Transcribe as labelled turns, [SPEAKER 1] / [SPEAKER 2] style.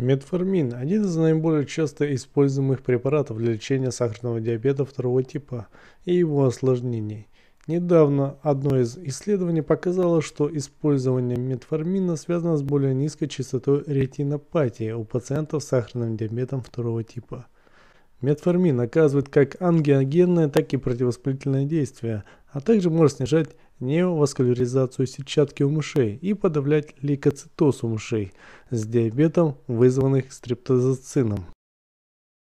[SPEAKER 1] Метформин – один из наиболее часто используемых препаратов для лечения сахарного диабета второго типа и его осложнений. Недавно одно из исследований показало, что использование метформина связано с более низкой частотой ретинопатии у пациентов с сахарным диабетом второго типа. Метформин оказывает как ангиогенное, так и противовоспалительное действие, а также может снижать неоваскуляризацию сетчатки у мышей и подавлять лейкоцитоз у мышей с диабетом, вызванных стрептозоцином.